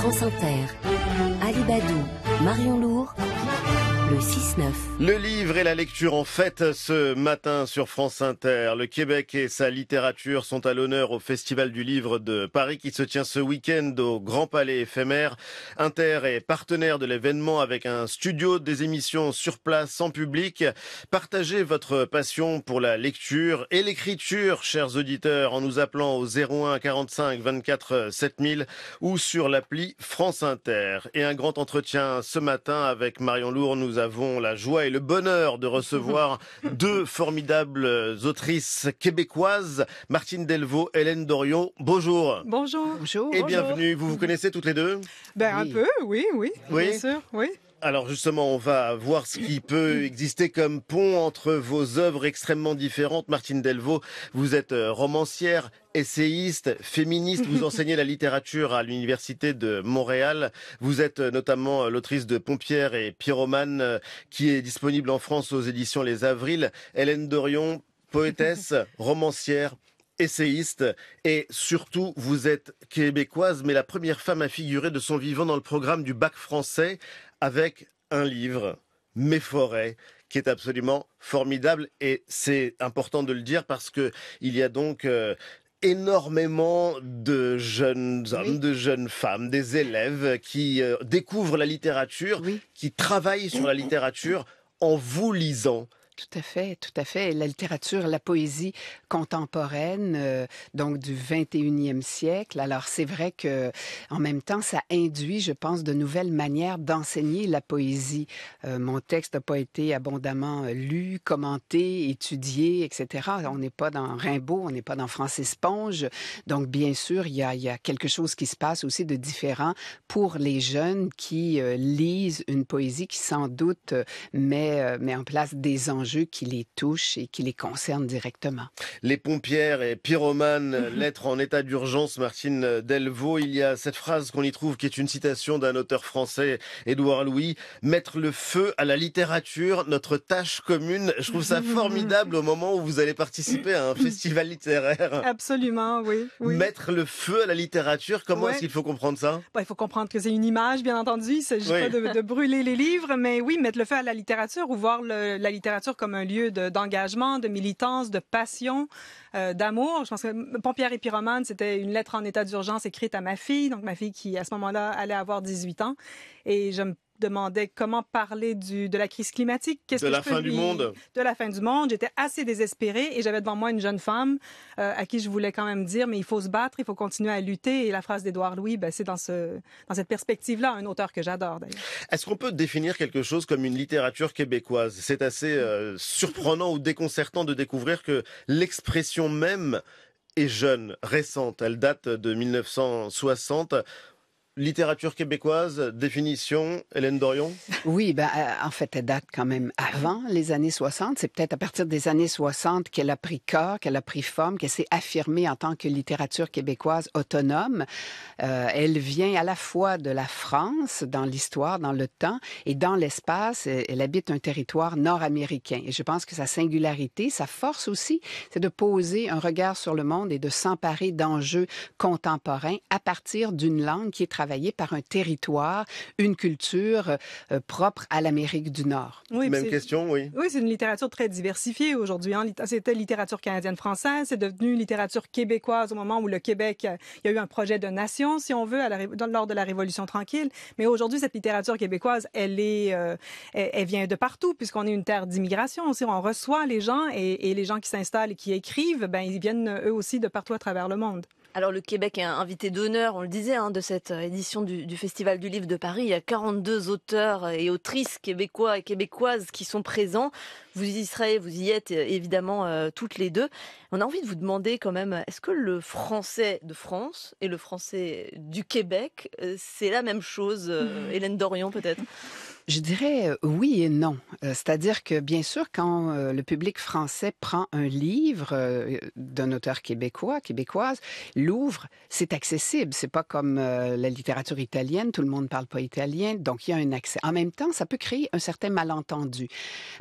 France Inter. Alibadou, Marion Lourd le 6-9. Le livre et la lecture en fête ce matin sur France Inter. Le Québec et sa littérature sont à l'honneur au Festival du Livre de Paris qui se tient ce week-end au Grand Palais éphémère. Inter est partenaire de l'événement avec un studio des émissions sur place en public. Partagez votre passion pour la lecture et l'écriture, chers auditeurs, en nous appelant au 01 45 24 7000 ou sur l'appli France Inter. Et un grand entretien ce matin avec Marion Lourd nous avons la joie et le bonheur de recevoir deux formidables autrices québécoises, Martine Delvaux, Hélène Dorion. Bonjour. Bonjour. Et bienvenue. Vous vous connaissez toutes les deux ben, un peu, oui, oui, oui. Bien sûr, oui. Alors justement, on va voir ce qui peut exister comme pont entre vos œuvres extrêmement différentes. Martine Delvaux, vous êtes euh, romancière, essayiste, féministe, vous enseignez la littérature à l'université de Montréal. Vous êtes euh, notamment euh, l'autrice de Pompière et Pyromane qui est disponible en France aux éditions Les Avrils. Hélène Dorion, poétesse, romancière, essayiste et surtout vous êtes québécoise mais la première femme à figurer de son vivant dans le programme du bac français avec un livre, Mes forêts, qui est absolument formidable. Et c'est important de le dire parce qu'il y a donc euh, énormément de jeunes hommes, de jeunes femmes, des élèves qui euh, découvrent la littérature, qui travaillent sur la littérature en vous lisant. Tout à fait, tout à fait. La littérature, la poésie contemporaine, euh, donc du 21e siècle. Alors c'est vrai que en même temps, ça induit, je pense, de nouvelles manières d'enseigner la poésie. Euh, mon texte n'a pas été abondamment euh, lu, commenté, étudié, etc. On n'est pas dans Rimbaud, on n'est pas dans Francis Ponge. Donc bien sûr, il y a, quelque chose qui se passe aussi de différent pour les jeunes qui lisent une poésie qui sans doute met, met en place des enjeux qui les touche et qui les concerne directement. Les pompières et pyromanes, mhm. lettre en état d'urgence, Martine Delvaux. Il y a cette phrase qu'on y trouve qui est une citation d'un auteur français, Édouard Louis. Mettre le feu à la littérature, notre tâche commune. Je trouve ça formidable au moment où vous allez participer à un mhm. festival littéraire. Absolument, oui. oui. Mettre le feu à la littérature, comment est-ce qu'il faut comprendre ça? Bah, il faut comprendre que c'est une image, bien entendu. Il s'agit pas de, brûler les livres, mais oui, mettre le feu à la littérature ou voir la littérature comme un lieu d'engagement, de, militance, de passion, euh, d'amour. Je pense que Pompière et Pyromane, c'était une lettre en état d'urgence écrite à ma fille, donc ma fille qui, à ce moment-là, allait avoir 18 ans. Et je me demandait comment parler du, de la crise climatique. de la fin du monde. De la fin du monde. J'étais assez désespérée et j'avais devant moi une jeune femme euh, à qui je voulais quand même dire, mais il faut se battre, il faut continuer à lutter. Et la phrase d'Édouard Louis, ben, c'est dans, ce, dans cette perspective-là, un auteur que j'adore d'ailleurs. Est-ce qu'on peut définir quelque chose comme une littérature québécoise C'est assez euh, surprenant ou déconcertant de découvrir que l'expression même est jeune, récente. Elle date de 1960 littérature québécoise, définition, Hélène Dorion Oui, ben, euh, en fait, elle date quand même avant les années 60. C'est peut-être à partir des années 60 qu'elle a pris corps, qu'elle a pris forme, qu'elle s'est affirmée en tant que littérature québécoise autonome. Euh, elle vient à la fois de la France, dans l'histoire, dans le temps, et dans l'espace. Euh, elle habite un territoire nord-américain. Et je pense que sa singularité, sa force aussi, c'est de poser un regard sur le monde et de s'emparer d'enjeux contemporains à partir d'une langue qui est traversée par un territoire, une culture euh, euh, propre à l'Amérique du Nord. Oui, Même question, oui. Oui, c'est une littérature très diversifiée aujourd'hui. Hein. C'était littérature canadienne-française, c'est devenu littérature québécoise au moment où le Québec, euh, il y a eu un projet de nation, si on veut, lors de la Révolution tranquille. Mais aujourd'hui, cette littérature québécoise, elle, est, elle, vient de partout, puisqu'on est une terre d'immigration. On reçoit les gens et, et les gens qui s'installent et qui écrivent, ben, ils viennent eux aussi de partout à travers le monde. Alors le Québec est invité d'honneur, on le disait, hein, de cette euh, édition du, Festival du Livre de Paris. Il y a 42 auteurs euh, et autrices québécois et québécoises qui sont présents. Vous y serez, vous y êtes euh, évidemment toutes les deux. On a envie de vous demander quand même, est-ce que le français de France et le français du Québec, c'est la même chose, mmh. Hélène Dorion peut-être je dirais euh, oui et non. Euh, c'est-à-dire que, bien sûr, quand euh, le public français prend un livre d'un auteur québécois, québécoise, l'ouvre, c'est accessible. C'est pas comme la littérature italienne, tout le monde parle pas italien, donc il y a un accès. En même temps, ça peut créer un certain malentendu.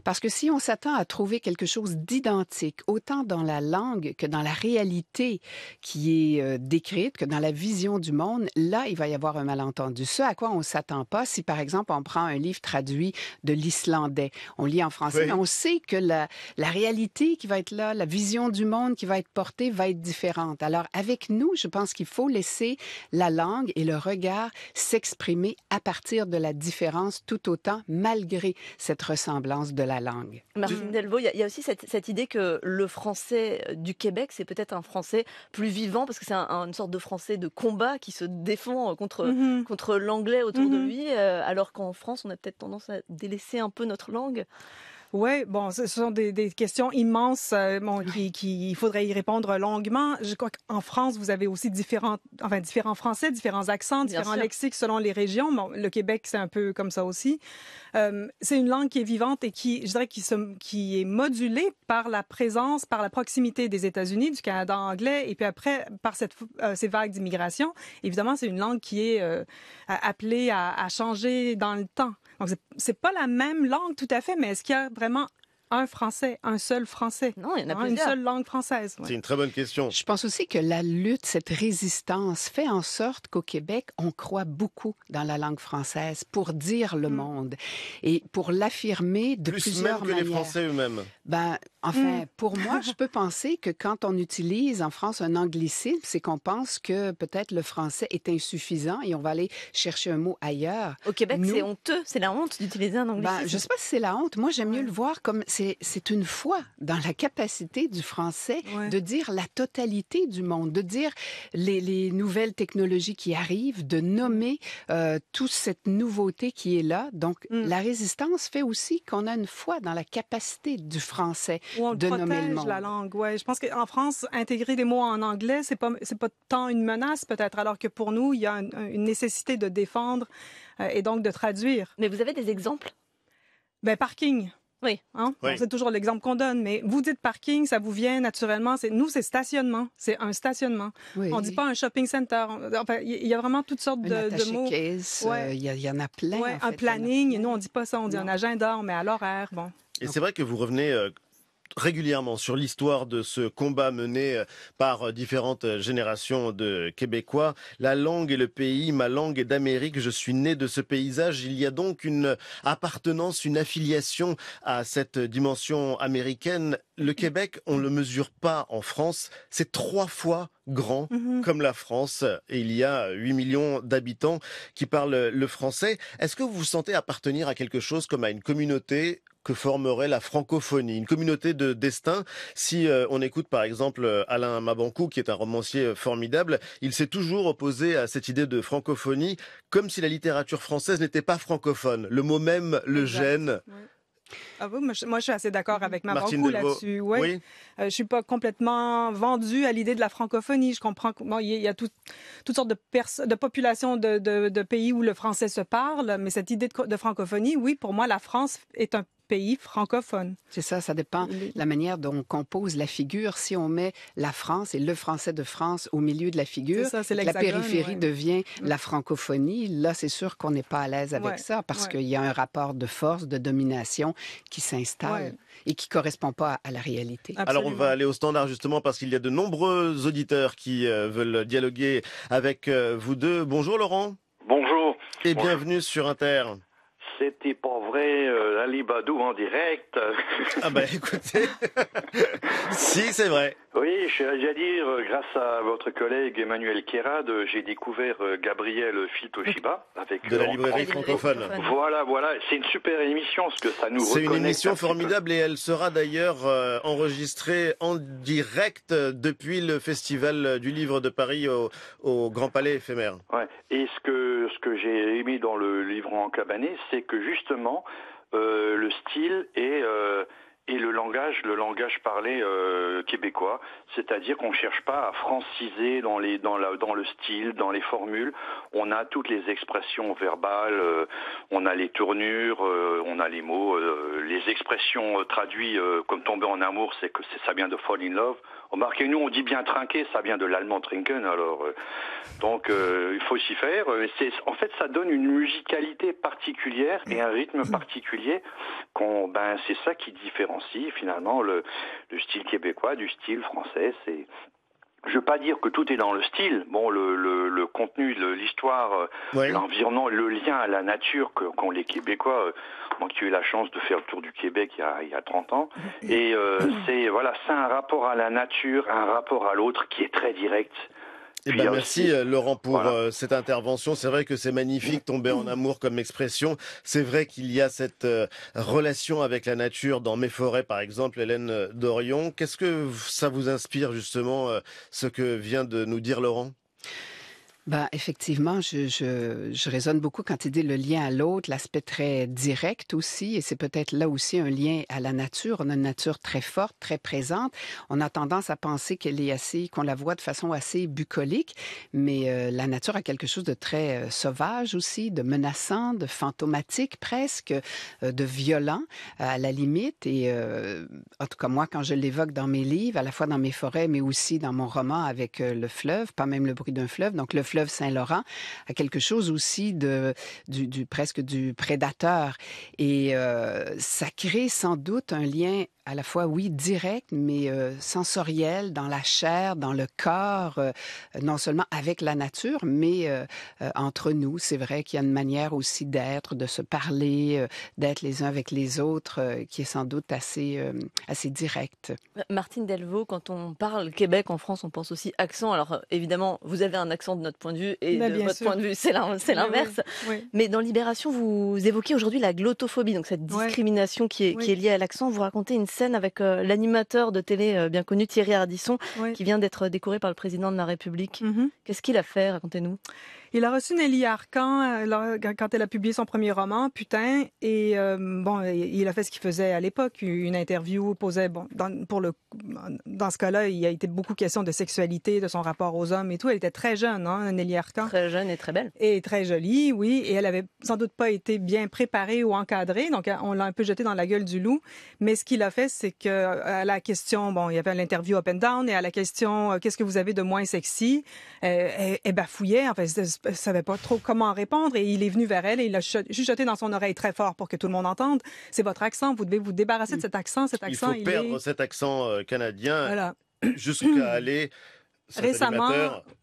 Parce que si on s'attend à trouver quelque chose d'identique, autant dans la langue que dans la réalité qui est décrite, que dans la vision du monde, là, il va y avoir un malentendu. Ce à quoi on s'attend pas, si par exemple on prend un livre traduit de l'islandais. On lit en français, mais on sait que la, réalité qui va être là, la vision du monde qui va être portée va être différente. Alors avec nous, je pense qu'il faut laisser la langue et le regard s'exprimer à partir de la différence tout autant, malgré cette ressemblance de la langue. Martine mm. Delvaux, il y, a aussi cette, idée que le français du Québec, c'est peut-être un français plus vivant, parce que c'est une sorte de français de combat qui se défend contre, mm-hmm. contre l'anglais autour de mm-hmm. lui, euh, alors qu'en France, on a peut-être cette tendance à délaisser un peu notre langue. Oui, bon, ce sont des, questions immenses qu'il euh, qui, qui il faudrait y répondre longuement. Je crois qu'en France, vous avez aussi différents, enfin, différents français, différents accents, différents lexiques selon les régions. Bon, le Québec, c'est un peu comme ça aussi. Euh, c'est une langue qui est vivante et qui, je dirais, qui, se, qui est modulée par la présence, par la proximité des États-Unis, du Canada anglais, et puis après, par cette, euh, ces vagues d'immigration. Évidemment, c'est une langue qui est appelée à changer dans le temps. Donc, c'est pas la même langue tout à fait, mais est-ce qu'il y a vraiment un français, un seul français. Non, il y en a hein, Une seule langue française. C'est une très bonne question. Je pense aussi que la lutte, cette résistance, fait en sorte qu'au Québec, on croit beaucoup dans la langue française pour dire le mm. monde et pour l'affirmer de Plus plusieurs même que les Français eux-mêmes. Ben, enfin, mm. pour moi, je peux penser que quand on utilise en France un anglicisme, c'est qu'on pense que peut-être le français est insuffisant et on va aller chercher un mot ailleurs. Au Québec, c'est honteux, c'est la honte d'utiliser un anglicisme. Ben, je sais pas si c'est la honte. Moi, j'aime mieux le voir comme c'est une foi dans la capacité du français de dire la totalité du monde, de dire les, nouvelles technologies qui arrivent, de nommer euh, toute cette nouveauté qui est là. Donc, mm. la résistance fait aussi qu'on a une foi dans la capacité du français de nommer la langue, ouais. Je pense qu'en France, intégrer des mots en anglais, c'est pas pas tant une menace peut-être, alors que pour nous, il y a une, nécessité de défendre euh, et donc de traduire. Mais vous avez des exemples? Ben, parking. Hein? Oui, c'est toujours l'exemple qu'on donne, mais vous dites parking, ça vous vient naturellement. C'est nous, c'est stationnement, c'est un stationnement. On On dit pas un shopping center. il y a vraiment toutes sortes de, mots. Euh, il ouais. y, y, en a plein. un planning. Nous, on ne dit pas ça. On dit un agenda. mais à l'horaire. Bon. Et c'est vrai que vous revenez euh, régulièrement sur l'histoire de ce combat mené euh, par euh, différentes euh, générations de Québécois. La langue et le pays, ma langue est d'Amérique, je suis né de ce paysage. Il y a donc une appartenance, une affiliation à cette dimension américaine. Le Québec, on ne le mesure pas en France, c'est trois fois grand mm-hmm. comme la France. Et il y a 8 millions d'habitants qui parlent le français. Est-ce que vous vous sentez appartenir à quelque chose comme à une communauté que formerait la francophonie, une communauté de destin. Si euh, on écoute par exemple euh, Alain Mabankou, qui est un romancier euh, formidable, il s'est toujours opposé à cette idée de francophonie, comme si la littérature française n'était pas francophone. Le mot même le gêne. Ah moi, je, suis assez d'accord avec ma là-dessus. Ouais. Oui. je suis pas complètement vendue à l'idée de la francophonie. Je comprends qu'il y, a toutes sortes de, de populations de, pays où le français se parle, mais cette idée de, de francophonie, oui, pour moi, la France est un pays francophone. C'est ça, ça dépend de la manière dont on compose la figure. Si on met la France et le français de France au milieu de la figure, la périphérie devient mm. la francophonie. Là, c'est sûr qu'on n'est pas à l'aise avec ça parce qu'il y a un rapport de force, de domination qui s'installe et qui ne correspond pas à la réalité. Alors, on va aller au standard justement parce qu'il y a de nombreux auditeurs qui euh, veulent dialoguer avec euh, vous deux. Bonjour Laurent. Bonjour. Et bienvenue sur Inter. C'était pas vrai. Euh, Libadou en direct. Ah ben écoutez, si c'est vrai. Oui, déjà dire, grâce à votre collègue Emmanuel Kérad, j'ai découvert euh, Gabriel Filtoshiba avec de la librairie francophone. Voilà, voilà, c'est une super émission, ce que ça nous. C'est une émission formidable et elle sera d'ailleurs euh, enregistrée en direct euh, depuis le festival du livre de Paris au, Grand Palais éphémère. Et ce que ce que j'ai émis dans le livre en cabané, c'est que justement euh, le style euh, et le langage, le langage parlé euh, québécois, c'est-à-dire qu'on ne cherche pas à franciser dans, dans, le style, dans les formules. On a toutes les expressions verbales, on a les tournures, on a les mots, les expressions traduites comme tomber en amour, c'est que ça vient de fall in love. Remarquez, nous, on dit bien trinquer, ça vient de l'allemand trinken, alors. Euh, donc, euh, il faut s'y faire. Euh, c'est, en fait, ça donne une musicalité particulière et un rythme particulier. Qu'on, ben, c'est ça qui différencie finalement le, le style québécois du style français. C'est je ne veux pas dire que tout est dans le style. Bon, le, le, contenu, l'histoire, euh, l'environnement, le lien à la nature qu'ont les Québécois. Moi qui ai eu la chance de faire le tour du Québec il y a, il 30 ans. Et euh, c'est voilà, un rapport à la nature, un rapport à l'autre qui est très direct. Et eh ben, merci euh, Laurent pour euh, cette intervention. C'est vrai que c'est magnifique, tomber en amour comme expression. C'est vrai qu'il y a cette euh, relation avec la nature dans Mes forêts, par exemple, Hélène Dorion. Qu'est-ce que ça vous inspire justement, ce que vient de nous dire Laurent bah, effectivement, je, raisonne beaucoup quand tu dis le lien à l'autre, l'aspect très direct aussi, et c'est peut-être là aussi un lien à la nature. On a une nature très forte, très présente. On a tendance à penser qu'elle est assez, qu'on la voit de façon assez bucolique, mais euh, la nature a quelque chose de très euh, sauvage aussi, de menaçant, de fantomatique presque, euh, de violent à la limite. Et en tout cas, moi, quand je l'évoque dans mes livres, à la fois dans mes forêts, mais aussi dans mon roman avec le fleuve, pas même le bruit d'un fleuve, donc le fleuve fleuve Saint-Laurent a quelque chose aussi de du, presque du prédateur. Et euh, ça crée sans doute un lien à la fois, oui, direct, mais euh, sensoriel, dans la chair, dans le corps, euh, non seulement avec la nature, mais entre nous. C'est vrai qu'il y a une manière aussi d'être, de se parler, d'être les uns avec les autres, qui est sans doute assez, assez directe. Martine Delvaux, quand on parle Québec en France, on pense aussi accent. Alors, évidemment, vous avez un accent de notre point de vue et de votre point de vue, c'est l'inverse. Mais dans Libération, vous évoquez aujourd'hui la glottophobie, donc cette discrimination qui, est, liée à l'accent. Vous racontez une scène avec euh, l'animateur de télé euh, bien connu Thierry Ardisson, qui vient d'être décoré par le président de la République. Mm-hmm. Qu'est-ce qu'il a fait Racontez-nous. Il a reçu Nelly Arcan euh, quand elle a publié son premier roman, Putain, et euh, bon, il a fait ce qu'il faisait à l'époque, une interview posait, bon, dans, pour le, dans ce cas-là, il y a été beaucoup question de sexualité, de son rapport aux hommes et tout. Elle était très jeune, hein, Nelly Arcan. Très jeune et très belle. Et très jolie, oui, et elle avait sans doute pas été bien préparée ou encadrée, donc euh, on l'a un peu jetée dans la gueule du loup. Mais ce qu'il a fait, c'est que à la question, bon, il y avait l'interview up and down, et à la question, qu'est-ce que vous avez de moins sexy, elle, bafouillait, en fait, euh, savait pas trop comment répondre et il est venu vers elle et il a chuchoté dans son oreille très fort pour que tout le monde entende. C'est votre accent, vous devez vous débarrasser de cet accent, cet accent. Il faut perdre cet accent euh, canadien. jusqu'à aller récemment,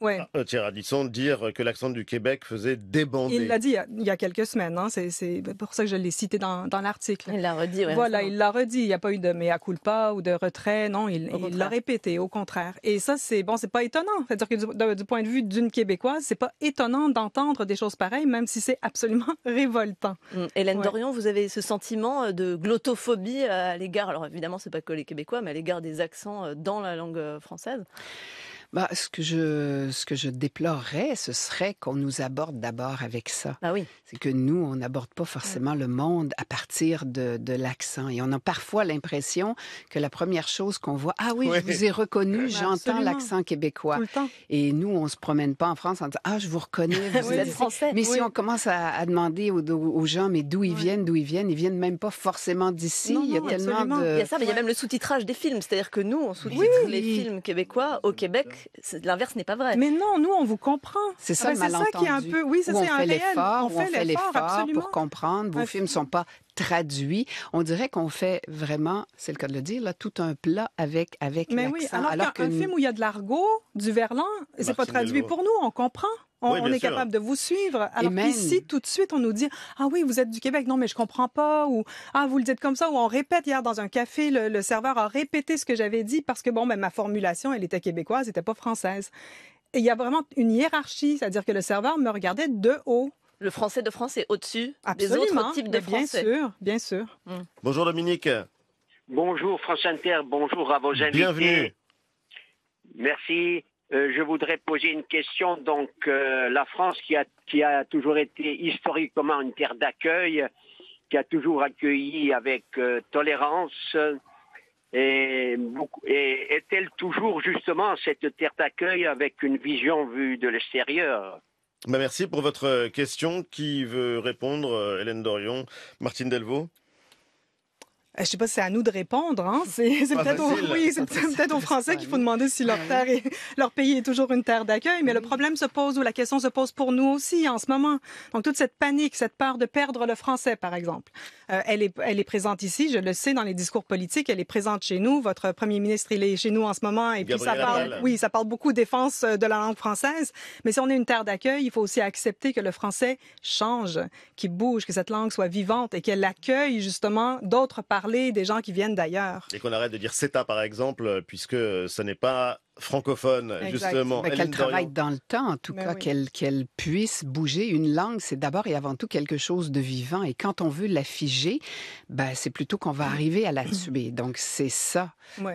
ouais. Euh, Thierry Addison, dire que l'accent du Québec faisait débander. Il l'a dit euh, il y, a, quelques semaines. Hein, c'est pour ça que je l'ai cité dans, l'article. Il l'a redit. voilà, il l'a redit. Il n'y a pas eu de mea culpa ou de retrait. Non, il l'a répété. Au contraire. Et ça, c'est bon, c'est pas étonnant. C'est-à-dire que du, point de vue d'une Québécoise, c'est pas étonnant d'entendre des choses pareilles, même si c'est absolument révoltant. Mm. Hélène Dorion, vous avez ce sentiment euh, de glottophobie à l'égard. Alors évidemment, c'est pas que les Québécois, mais à l'égard des accents dans la langue française bah, ce que je ce que je déplorerais, ce serait qu'on nous aborde d'abord avec ça. Ah oui. C'est que nous, on n'aborde pas forcément le monde à partir de, l'accent, et on a parfois l'impression que la première chose qu'on voit, ah oui, je vous ai reconnu, j'entends l'accent québécois. Et nous, on ne se promène pas en France en disant, ah, je vous reconnais, vous êtes français. Mais si on commence à, demander aux, gens, mais d'où ils viennent, d'où ils viennent, ils viennent même pas forcément d'ici. Il y a tellement de. Il y ça, mais il y a même le sous-titrage des films, c'est-à-dire que nous, on sous-titre les films québécois au Québec l'inverse n'est pas vrai. Mais non, nous, on vous comprend. C'est ça, ah le ben, malentendu. ça qui est un peu. Oui, ça, c'est un réel. On, on fait l'effort pour comprendre. Vos films ne sont pas traduits. On dirait qu'on fait vraiment, c'est le cas de le dire, là, tout un plat avec avec Mais oui, alors, qu'un film où il y a de l'argot, du verlan, c'est pas traduit pour nous, on comprend on, est capable de vous suivre. Alors ici, tout de suite, on nous dit ah oui, vous êtes du Québec, non mais je comprends pas, ou ah vous le dites comme ça, ou on répète hier dans un café, le, serveur a répété ce que j'avais dit parce que bon, ben, ma formulation, elle était québécoise, elle n'était pas française. il y a vraiment une hiérarchie, c'est-à-dire que le serveur me regardait de haut. Le français de France est au-dessus des autres types de bien français. Bien sûr, bien sûr. Mm. Bonjour Dominique. Bonjour France pierre bonjour à vos invités. Bienvenue. Merci. Euh, je voudrais poser une question. Donc, euh, la France qui a, toujours été historiquement une terre d'accueil, qui a toujours accueilli avec euh, tolérance, et, est-elle toujours justement cette terre d'accueil avec une vision vue de l'extérieur ben, Merci pour votre question. Qui veut répondre Hélène Dorion, Martine Delvaux euh, je ne sais pas si c'est à nous de répondre. Hein? C'est, peut-être aux, Français qu'il faut demander si leur, terre est, leur pays est toujours une terre d'accueil. Mais le problème se pose ou la question se pose pour nous aussi en ce moment. Donc toute cette panique, cette peur de perdre le français, par exemple, euh, elle, est, elle est présente ici, je le sais, dans les discours politiques. Elle est présente chez nous. Votre premier ministre, il est chez nous en ce moment. Et puis ça parle, oui, ça parle beaucoup défense euh, de la langue française. Mais si on est une terre d'accueil, il faut aussi accepter que le français change, qu'il bouge, que cette langue soit vivante et qu'elle accueille justement d'autres parents parler des gens qui viennent d'ailleurs. Et qu'on arrête de dire CETA, par exemple, puisque ce n'est pas francophone, justement. Qu'elle travaille dans le temps, en tout cas, qu'elle puisse bouger. Une langue, c'est d'abord et avant tout quelque chose de vivant. Et quand on veut la figer, ben, c'est plutôt qu'on va mm. arriver à la tuer. Donc, c'est ça,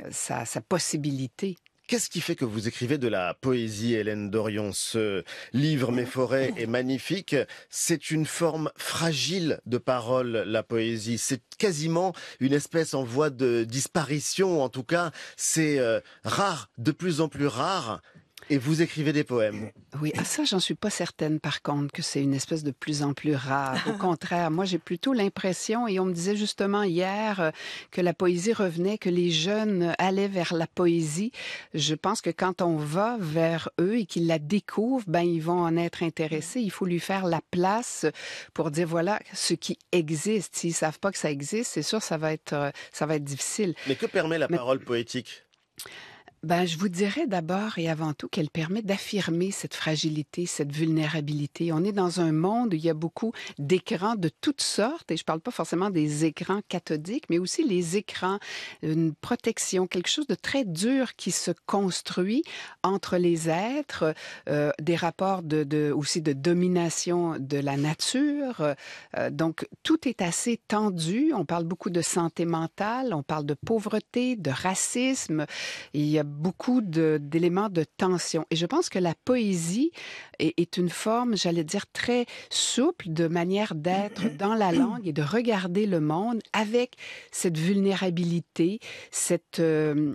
sa, sa possibilité. Qu'est-ce qui fait que vous écrivez de la poésie, Hélène Dorion Ce livre Mes forêts est magnifique. C'est une forme fragile de parole, la poésie. C'est quasiment une espèce en voie de disparition, en tout cas. C'est euh, rare, de plus en plus rare. Et vous écrivez des poèmes. Euh, oui, à ah, ça, j'en suis pas certaine, par contre, que c'est une espèce de plus en plus rare. Au contraire, moi, j'ai plutôt l'impression, et on me disait justement hier euh, que la poésie revenait, que les jeunes allaient vers la poésie. Je pense que quand on va vers eux et qu'ils la découvrent, ben, ils vont en être intéressés. Il faut lui faire la place pour dire, voilà, ce qui existe. S'ils savent pas que ça existe, c'est sûr, ça va être, euh, ça va être difficile. Mais que permet la parole poétique? ben, je vous dirais d'abord et avant tout qu'elle permet d'affirmer cette fragilité, cette vulnérabilité. On est dans un monde où il y a beaucoup d'écrans de toutes sortes, et je ne parle pas forcément des écrans cathodiques, mais aussi les écrans, une protection, quelque chose de très dur qui se construit entre les êtres, euh, des rapports de, de, aussi de domination de la nature. Euh, donc, tout est assez tendu. On parle beaucoup de santé mentale, on parle de pauvreté, de racisme. Il y a beaucoup d'éléments de, tension. Et je pense que la poésie est, une forme, j'allais dire, très souple de manière d'être dans la langue et de regarder le monde avec cette vulnérabilité, cette... Euh,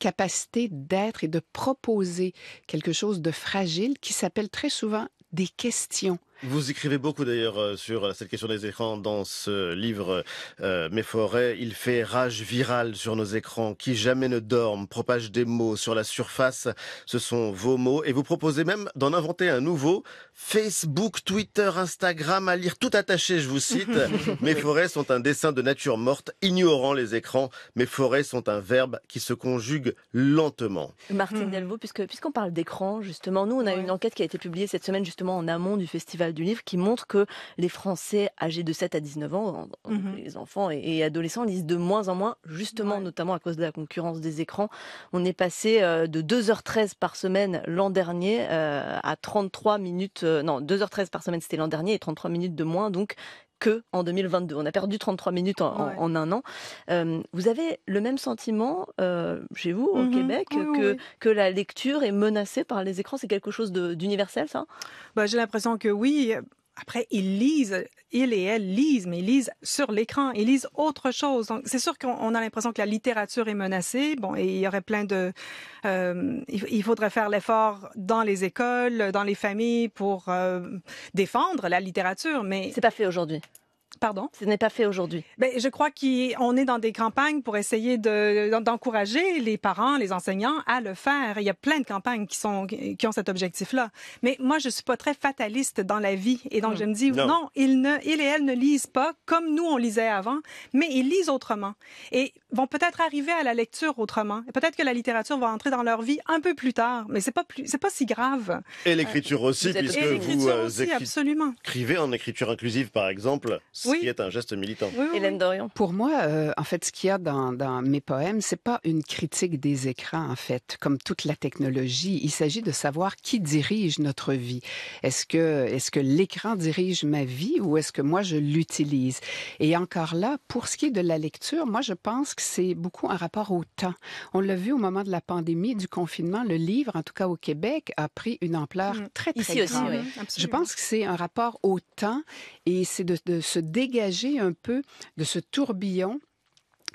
capacité d'être et de proposer quelque chose de fragile qui s'appelle très souvent des questions. Vous écrivez beaucoup d'ailleurs euh, sur euh, cette question des écrans dans ce livre euh, Mes forêts. Il fait rage virale sur nos écrans qui jamais ne dorment, propage des mots sur la surface. Ce sont vos mots et vous proposez même d'en inventer un nouveau. Facebook, Twitter, Instagram à lire tout attaché, je vous cite. Mes forêts sont un dessin de nature morte ignorant les écrans. Mes forêts sont un verbe qui se conjugue lentement. Martine hmm. Delvaux, puisque puisqu'on parle d'écran justement, nous on a une enquête qui a été publiée cette semaine justement en amont du festival euh, du Livre qui montre que les Français âgés de 7 à 19 ans, mmh les enfants et, adolescents, lisent de moins en moins, justement, notamment à cause de la concurrence des écrans. On est passé euh, de 2h13 par semaine l'an dernier euh, à 33 minutes, non, 2h13 par semaine c'était l'an dernier et 33 minutes de moins, donc que en 2022. On a perdu 33 minutes en, un an. Euh, vous avez le même sentiment euh, chez vous au mhm. Québec que, que la lecture est menacée par les écrans C'est quelque chose d'universel, ça bah, J'ai l'impression que oui après, ils lisent, ils et elles lisent, mais ils lisent sur l'écran, ils lisent autre chose. Donc, c'est sûr qu'on a l'impression que la littérature est menacée. Bon, et il y aurait plein de... Euh, il faudrait faire l'effort dans les écoles, dans les familles, pour euh, défendre la littérature, mais... C'est pas fait aujourd'hui. Pardon? Ce n'est pas fait aujourd'hui. mais ben, je crois qu'on est dans des campagnes pour essayer de, d'encourager les parents, les enseignants à le faire. Il y a plein de campagnes qui, sont, qui ont cet objectif-là. Mais moi, je ne suis pas très fataliste dans la vie. Et donc, hmm. je me dis, non, ils ne, il et elles ne lisent pas comme nous, on lisait avant, mais ils lisent autrement. Et vont peut-être arriver à la lecture autrement. Peut-être que la littérature va entrer dans leur vie un peu plus tard, mais c'est pas c'est pas si grave. Et l'écriture euh, aussi, puisque vous, euh, absolument. écrivez en écriture inclusive, par exemple qui est un geste militant. Hélène Dorion. Pour moi, euh, en fait, ce qu'il y a dans, mes poèmes, c'est pas une critique des écrans, en fait, comme toute la technologie. Il s'agit de savoir qui dirige notre vie. Est-ce que, est-ce que l'écran dirige ma vie ou est-ce que moi je l'utilise? Et encore là, pour ce qui est de la lecture, moi je pense que c'est beaucoup un rapport au temps. On l'a vu au moment de la pandémie, du confinement, le livre, en tout cas au Québec, a pris une ampleur très, mm. très Ici Aussi, je pense que c'est un rapport au temps et c'est de, de se dégager un peu de ce tourbillon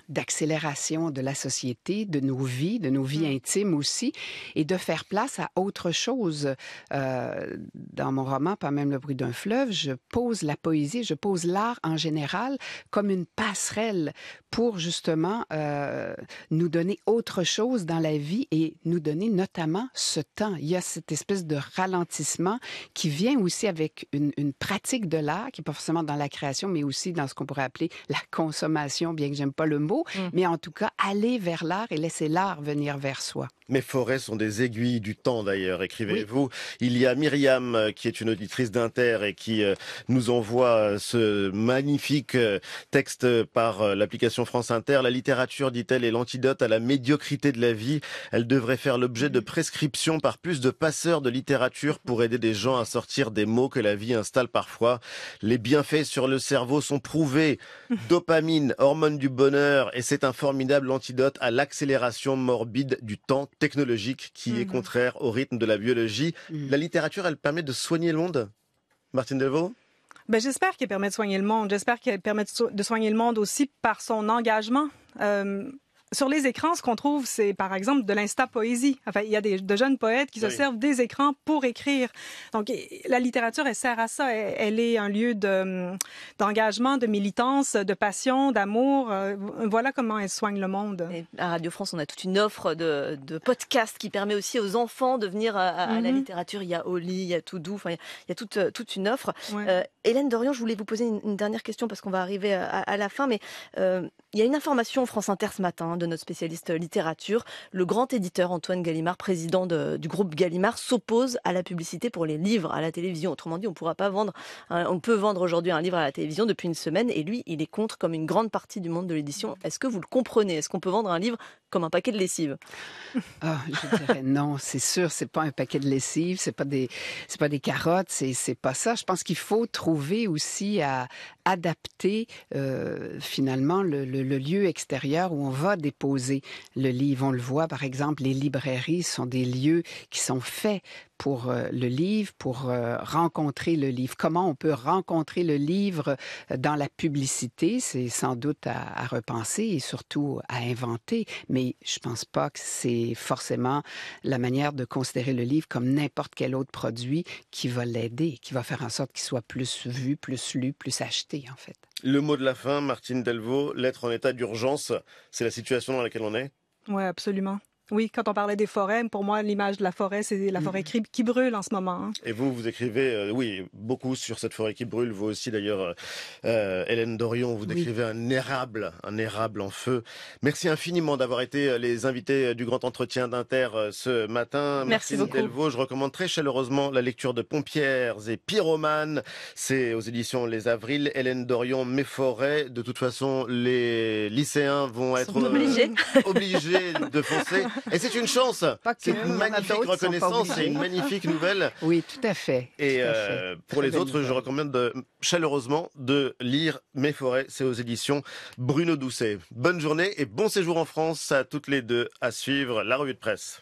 d'accélération de la société, de nos vies, de nos vies mm. intimes aussi, et de faire place à autre chose. Euh, dans mon roman, pas même le bruit d'un fleuve, je pose la poésie, je pose l'art en général comme une passerelle pour justement euh, nous donner autre chose dans la vie et nous donner notamment ce temps. Il y a cette espèce de ralentissement qui vient aussi avec une, une pratique de l'art, qui n'est pas forcément dans la création, mais aussi dans ce qu'on pourrait appeler la consommation, bien que j'aime pas le mot Mm. mais en tout cas, aller vers l'art et laisser l'art venir vers soi. Mes forêts sont des aiguilles du temps d'ailleurs, écrivez-vous. Il y a Myriam euh, qui est une auditrice d'Inter et qui euh, nous envoie euh, ce magnifique texte par l'application France Inter. La littérature, dit-elle, est l'antidote à la médiocrité de la vie. Elle devrait faire l'objet de prescriptions par plus de passeurs de littérature pour aider des gens à sortir des mots que la vie installe parfois. Les bienfaits sur le cerveau sont prouvés. Dopamine, hormone du bonheur, et c'est un formidable antidote à l'accélération morbide du temps technologique qui est mhm. contraire au rythme de la biologie. Mhm. La littérature, elle permet de soigner le monde Martine Delvaux ben, J'espère qu'elle permet de soigner le monde. J'espère qu'elle permet de soigner le monde aussi par son engagement. Euh, sur les écrans, ce qu'on trouve, c'est par exemple de l'insta-poésie. Enfin, il y a de jeunes poètes qui se servent des écrans pour écrire. Donc, la littérature, elle sert à ça. Elle, est un lieu hum, d'engagement, de militance, de passion, d'amour. Euh, voilà comment elle soigne le monde. à Radio France, on a toute une offre de, podcasts qui permet aussi aux enfants de venir à, la mhm. littérature. Il y a Oli, il y a Toudou, il y a toute, une offre. Euh, Hélène Dorian, je voulais vous poser une, dernière question parce qu'on va arriver à, la fin, mais euh, il y a une information France Inter ce matin notre spécialiste littérature. Le grand éditeur Antoine Gallimard, président du groupe Gallimard, s'oppose à la publicité pour les livres à la télévision. Autrement dit, on pourra pas vendre. Hein, on peut vendre aujourd'hui un livre à la télévision depuis une semaine, et lui, il est contre, comme une grande partie du monde de l'édition. Est-ce que vous le comprenez Est-ce qu'on peut vendre un livre comme un paquet de lessive ah, non, c'est sûr, c'est pas un paquet de lessive, c'est pas des, c'est pas des carottes, c'est, c'est pas ça. Je pense qu'il faut trouver aussi à, adapter euh, finalement le, lieu extérieur où on va déposer le livre. On le voit par exemple, les librairies sont des lieux qui sont faits pour euh, le livre, pour euh, rencontrer le livre. Comment on peut rencontrer le livre euh, dans la publicité, c'est sans doute à, repenser et surtout à inventer, mais je pense pas que c'est forcément la manière de considérer le livre comme n'importe quel autre produit qui va l'aider, qui va faire en sorte qu'il soit plus vu, plus lu, plus acheté en fait. Le mot de la fin, Martine Delvaux, l'être en état d'urgence, c'est la situation dans laquelle on est Oui, absolument. Oui, quand on parlait des forêts, pour moi, l'image de la forêt, c'est la forêt qui, mm-hmm. qui, brûle en ce moment. Hein. Et vous, vous écrivez, euh, oui, beaucoup sur cette forêt qui brûle. Vous aussi, d'ailleurs, euh, euh, Hélène Dorion, vous décrivez un érable, un érable en feu. Merci infiniment d'avoir été les invités du grand entretien d'Inter ce matin. Merci beaucoup. je recommande très chaleureusement la lecture de Pompières et Pyromanes. C'est aux éditions Les Avrils. Hélène Dorion, Mes forêts. De toute façon, les lycéens vont être obligés de foncer. Et c'est une chance. C'est une magnifique reconnaissance, c'est une magnifique nouvelle. Oui, tout à fait. Et euh, pour les autres, je recommande chaleureusement de lire Mes forêts. C'est aux éditions Bruno Doucet. Bonne journée et bon séjour en France à toutes les deux. À suivre la revue de presse.